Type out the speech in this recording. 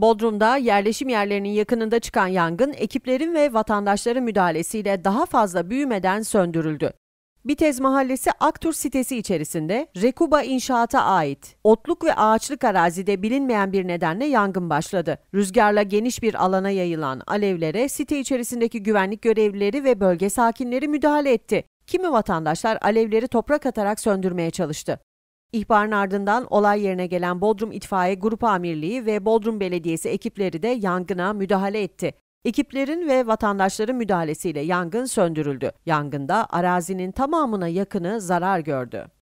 Bodrum'da yerleşim yerlerinin yakınında çıkan yangın ekiplerin ve vatandaşların müdahalesiyle daha fazla büyümeden söndürüldü. Bitez Mahallesi Aktur sitesi içerisinde Rekuba inşaata ait otluk ve ağaçlık arazide bilinmeyen bir nedenle yangın başladı. Rüzgarla geniş bir alana yayılan alevlere site içerisindeki güvenlik görevlileri ve bölge sakinleri müdahale etti. Kimi vatandaşlar alevleri toprak atarak söndürmeye çalıştı. İhbarın ardından olay yerine gelen Bodrum İtfaiye Grup Amirliği ve Bodrum Belediyesi ekipleri de yangına müdahale etti. Ekiplerin ve vatandaşların müdahalesiyle yangın söndürüldü. Yangında arazinin tamamına yakını zarar gördü.